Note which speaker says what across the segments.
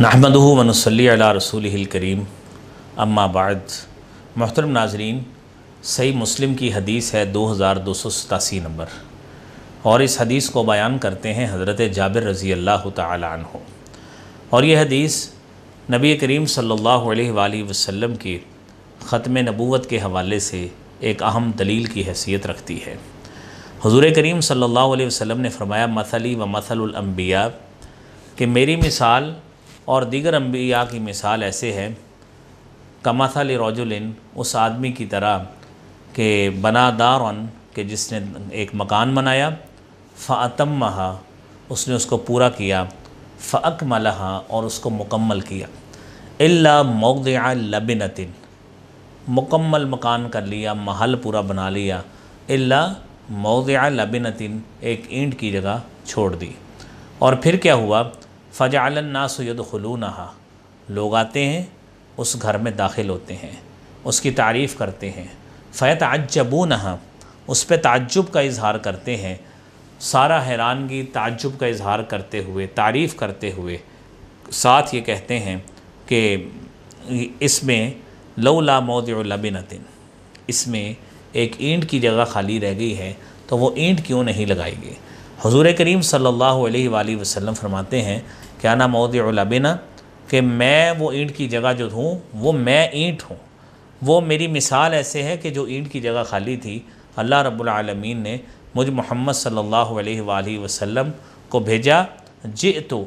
Speaker 1: नाहमद वनसली रसूल करीम अम्मा बाद मोहतरम नाजरीन सही मुस्लिम की हदीस है दो हज़ार दो सौ सतासी नंबर और इस हदीस को बयान करते हैं हज़रत जाबिर रज़ी अल्लाह तहो और यह हदीस नबी करीम सल्लल्लाहु अलैहि वसल्लम की ख़त्म नबूवत के हवाले से एक अहम दलील की हैसियत रखती है हजूर करीम सल्लल्लाहु अलैहि वसल्लम ने फरमाया मसली व मसलम्बिया कि मेरी मिसाल और दीगर अम्बिया की मिसाल ऐसे है कमाथल रोजुलिन उस आदमी की तरह के बना दारन के जिसने एक मकान बनाया फ़ातम उसने उसको पूरा किया फ़क और उसको मुकम्मल किया अल्ला मौद लबिनतिन मुकम्मल मकान कर लिया महल पूरा बना लिया अल्ला मौद लबिनतिन एक ईंट की जगह छोड़ दी और फिर क्या हुआ नहा लोग आते हैं उस घर में दाखिल होते हैं उसकी तारीफ़ करते हैं फ़ैत नहा उस पर ताजुब का इजहार करते हैं सारा हैरानगी ताजुब का इजहार करते हुए तारीफ़ करते हुए साथ ये कहते हैं कि इसमें लो मोद मौदबिनतिन इसमें एक ईंट की जगह खाली रह गई है तो वो ईंट क्यों नहीं लगाई गई हजूर करीम सल्ला वसम फरमाते हैं क्या ना मौदबिना कि मैं वो ईंट की जगह जो हूँ वो मैं ईंट हूँ वो मेरी मिसाल ऐसे है कि जो ईंट की जगह खाली थी अल्लाह रब्बुल ने मुझ मोहम्मद सल्ला वसम को भेजा जे तो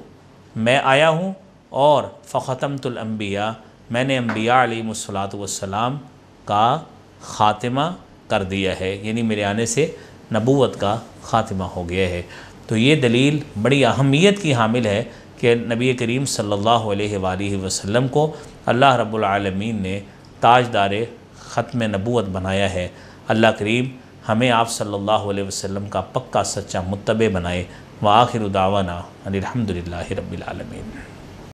Speaker 1: मैं आया हूँ और फ़तमतुलम्बिया मैंने अम्बिया अलीसलात वसलाम का ख़ात्मा कर दिया है यानी मेरे आने से नबूत का ख़ात्मा हो गया है तो ये दलील बड़ी अहमियत की हामिल है कि नबी करीम सल्लल्लाहु अलैहि वसल्लम को अल्लाह रब्बुल आलमीन ने ताजदार ख़त्म नबूत बनाया है अल्लाह करीम हमें आप सल्लल्लाहु अलैहि वसल्लम का पक्का सच्चा मुतबे बनाए व आखिर दावाना अलहमदिल्ला रबालमीन